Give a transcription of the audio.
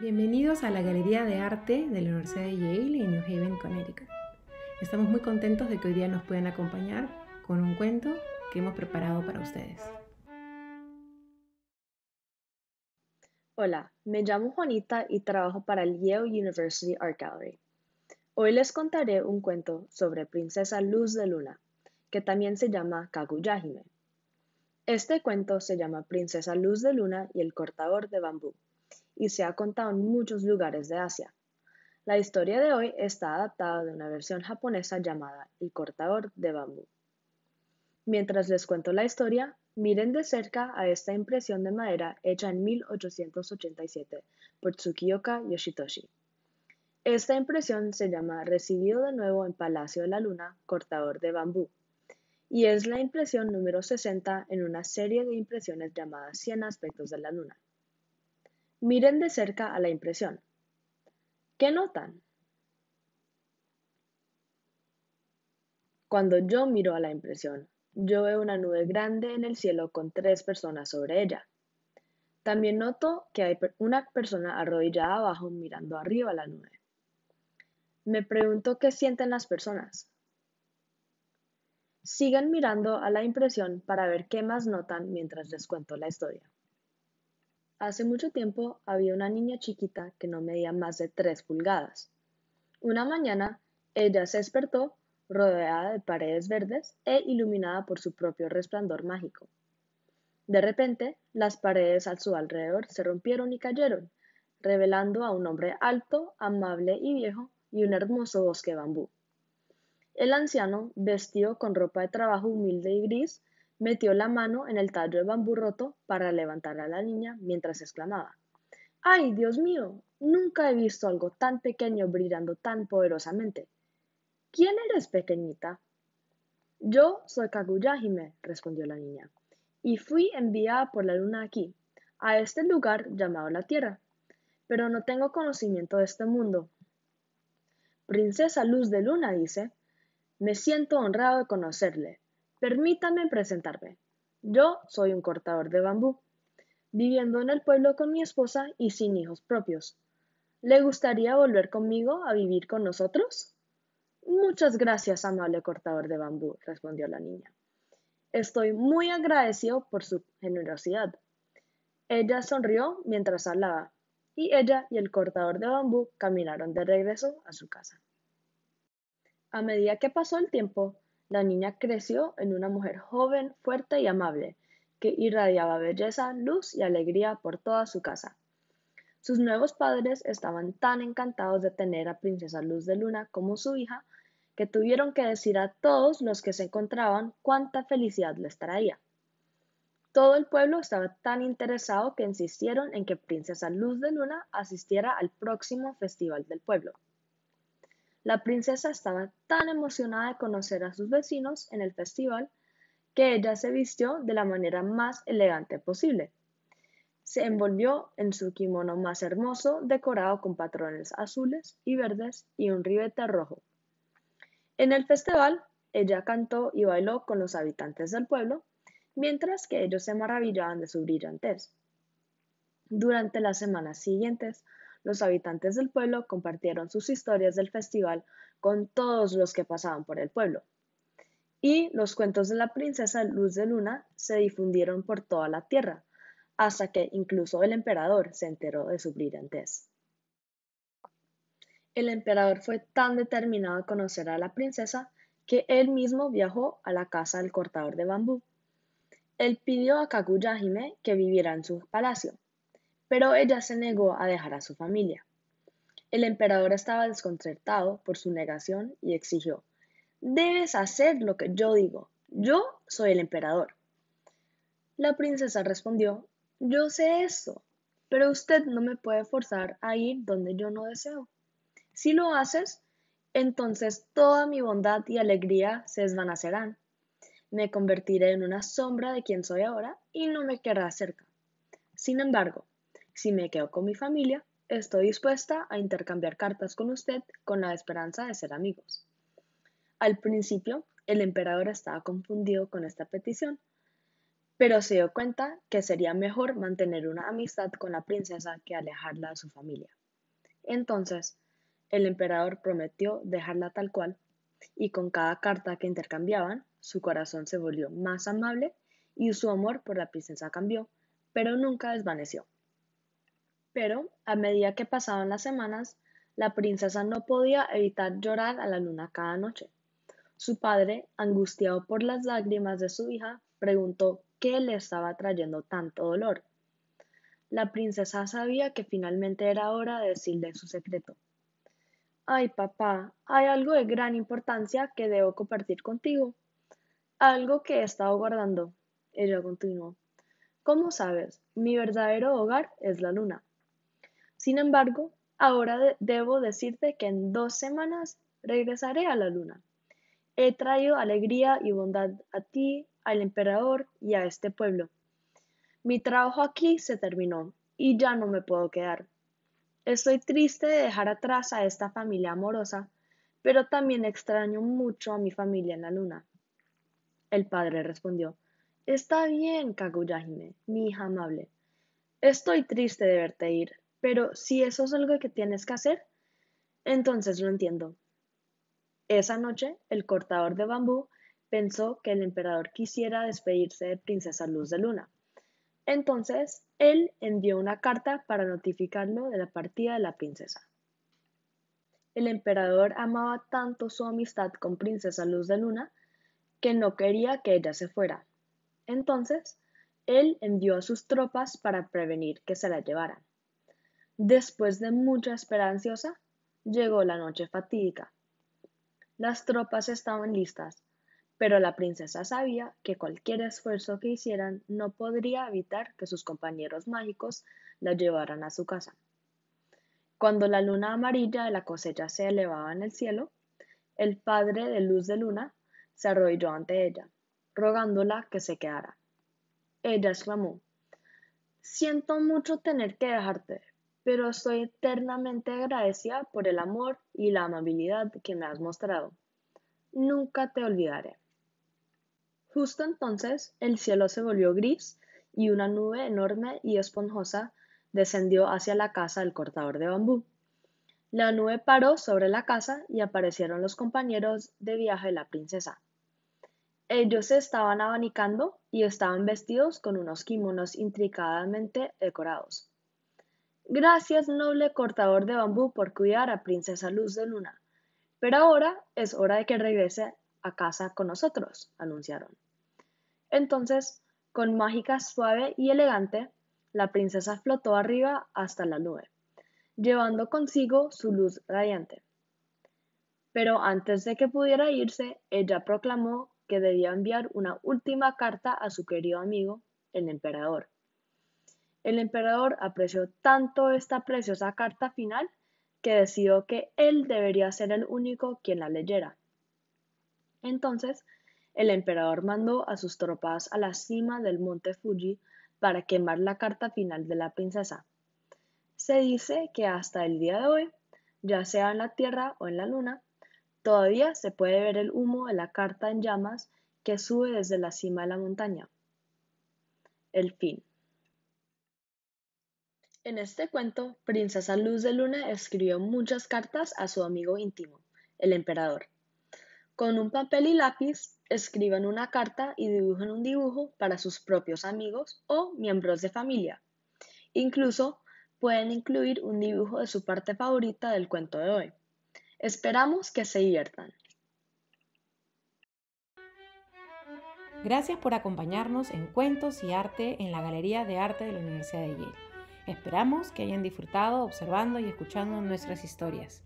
Bienvenidos a la Galería de Arte de la Universidad de Yale en New Haven, Connecticut. Estamos muy contentos de que hoy día nos puedan acompañar con un cuento que hemos preparado para ustedes. Hola, me llamo Juanita y trabajo para el Yale University Art Gallery. Hoy les contaré un cuento sobre Princesa Luz de Luna, que también se llama Kaguyahime. Este cuento se llama Princesa Luz de Luna y el cortador de bambú y se ha contado en muchos lugares de Asia. La historia de hoy está adaptada de una versión japonesa llamada El cortador de bambú. Mientras les cuento la historia, miren de cerca a esta impresión de madera hecha en 1887 por Tsukiyoka Yoshitoshi. Esta impresión se llama Recibido de nuevo en Palacio de la Luna, cortador de bambú, y es la impresión número 60 en una serie de impresiones llamadas 100 aspectos de la Luna. Miren de cerca a la impresión. ¿Qué notan? Cuando yo miro a la impresión, yo veo una nube grande en el cielo con tres personas sobre ella. También noto que hay una persona arrodillada abajo mirando arriba a la nube. Me pregunto qué sienten las personas. Sigan mirando a la impresión para ver qué más notan mientras les cuento la historia. Hace mucho tiempo había una niña chiquita que no medía más de tres pulgadas. Una mañana ella se despertó rodeada de paredes verdes e iluminada por su propio resplandor mágico. De repente, las paredes a su alrededor se rompieron y cayeron, revelando a un hombre alto, amable y viejo y un hermoso bosque de bambú. El anciano, vestido con ropa de trabajo humilde y gris, metió la mano en el tallo de bambú roto para levantar a la niña mientras exclamaba ¡Ay, Dios mío! Nunca he visto algo tan pequeño brillando tan poderosamente. ¿Quién eres, pequeñita? Yo soy Kaguyahime, respondió la niña, y fui enviada por la luna aquí, a este lugar llamado la Tierra, pero no tengo conocimiento de este mundo. Princesa Luz de Luna dice, me siento honrado de conocerle, —Permítame presentarme. Yo soy un cortador de bambú, viviendo en el pueblo con mi esposa y sin hijos propios. ¿Le gustaría volver conmigo a vivir con nosotros? Muchas gracias, amable cortador de bambú, respondió la niña. Estoy muy agradecido por su generosidad. Ella sonrió mientras hablaba, y ella y el cortador de bambú caminaron de regreso a su casa. A medida que pasó el tiempo, la niña creció en una mujer joven, fuerte y amable, que irradiaba belleza, luz y alegría por toda su casa. Sus nuevos padres estaban tan encantados de tener a Princesa Luz de Luna como su hija, que tuvieron que decir a todos los que se encontraban cuánta felicidad les traía. Todo el pueblo estaba tan interesado que insistieron en que Princesa Luz de Luna asistiera al próximo Festival del Pueblo. La princesa estaba tan emocionada de conocer a sus vecinos en el festival que ella se vistió de la manera más elegante posible. Se envolvió en su kimono más hermoso, decorado con patrones azules y verdes y un ribete rojo. En el festival, ella cantó y bailó con los habitantes del pueblo, mientras que ellos se maravillaban de su brillantez. Durante las semanas siguientes, los habitantes del pueblo compartieron sus historias del festival con todos los que pasaban por el pueblo. Y los cuentos de la princesa Luz de Luna se difundieron por toda la tierra, hasta que incluso el emperador se enteró de su brillantez. El emperador fue tan determinado a conocer a la princesa que él mismo viajó a la casa del cortador de bambú. Él pidió a Kaguya que viviera en su palacio, pero ella se negó a dejar a su familia. El emperador estaba desconcertado por su negación y exigió, debes hacer lo que yo digo, yo soy el emperador. La princesa respondió, yo sé eso, pero usted no me puede forzar a ir donde yo no deseo. Si lo haces, entonces toda mi bondad y alegría se desvanecerán. Me convertiré en una sombra de quien soy ahora y no me querrá cerca. Sin embargo, si me quedo con mi familia, estoy dispuesta a intercambiar cartas con usted con la esperanza de ser amigos. Al principio, el emperador estaba confundido con esta petición, pero se dio cuenta que sería mejor mantener una amistad con la princesa que alejarla de su familia. Entonces, el emperador prometió dejarla tal cual, y con cada carta que intercambiaban, su corazón se volvió más amable y su amor por la princesa cambió, pero nunca desvaneció. Pero, a medida que pasaban las semanas, la princesa no podía evitar llorar a la luna cada noche. Su padre, angustiado por las lágrimas de su hija, preguntó qué le estaba trayendo tanto dolor. La princesa sabía que finalmente era hora de decirle su secreto. Ay, papá, hay algo de gran importancia que debo compartir contigo. Algo que he estado guardando. Ella continuó. Como sabes, mi verdadero hogar es la luna. Sin embargo, ahora debo decirte que en dos semanas regresaré a la luna. He traído alegría y bondad a ti, al emperador y a este pueblo. Mi trabajo aquí se terminó y ya no me puedo quedar. Estoy triste de dejar atrás a esta familia amorosa, pero también extraño mucho a mi familia en la luna. El padre respondió, Está bien, Kaguyahime, mi hija amable. Estoy triste de verte ir, pero si eso es algo que tienes que hacer, entonces lo entiendo. Esa noche, el cortador de bambú pensó que el emperador quisiera despedirse de Princesa Luz de Luna. Entonces, él envió una carta para notificarlo de la partida de la princesa. El emperador amaba tanto su amistad con Princesa Luz de Luna que no quería que ella se fuera. Entonces, él envió a sus tropas para prevenir que se la llevaran. Después de mucha espera ansiosa, llegó la noche fatídica. Las tropas estaban listas, pero la princesa sabía que cualquier esfuerzo que hicieran no podría evitar que sus compañeros mágicos la llevaran a su casa. Cuando la luna amarilla de la cosecha se elevaba en el cielo, el padre de luz de luna se arrodilló ante ella, rogándola que se quedara. Ella exclamó, Siento mucho tener que dejarte, pero estoy eternamente agradecida por el amor y la amabilidad que me has mostrado. Nunca te olvidaré. Justo entonces el cielo se volvió gris y una nube enorme y esponjosa descendió hacia la casa del cortador de bambú. La nube paró sobre la casa y aparecieron los compañeros de viaje de la princesa. Ellos se estaban abanicando y estaban vestidos con unos kimonos intricadamente decorados. Gracias, noble cortador de bambú, por cuidar a Princesa Luz de Luna. Pero ahora es hora de que regrese a casa con nosotros, anunciaron. Entonces, con mágica suave y elegante, la princesa flotó arriba hasta la nube, llevando consigo su luz radiante. Pero antes de que pudiera irse, ella proclamó que debía enviar una última carta a su querido amigo, el emperador. El emperador apreció tanto esta preciosa carta final que decidió que él debería ser el único quien la leyera. Entonces, el emperador mandó a sus tropas a la cima del monte Fuji para quemar la carta final de la princesa. Se dice que hasta el día de hoy, ya sea en la Tierra o en la Luna, todavía se puede ver el humo de la carta en llamas que sube desde la cima de la montaña. El fin. En este cuento, Princesa Luz de Luna escribió muchas cartas a su amigo íntimo, el emperador. Con un papel y lápiz, escriban una carta y dibujan un dibujo para sus propios amigos o miembros de familia. Incluso pueden incluir un dibujo de su parte favorita del cuento de hoy. Esperamos que se diviertan. Gracias por acompañarnos en Cuentos y Arte en la Galería de Arte de la Universidad de Yale. Esperamos que hayan disfrutado observando y escuchando nuestras historias.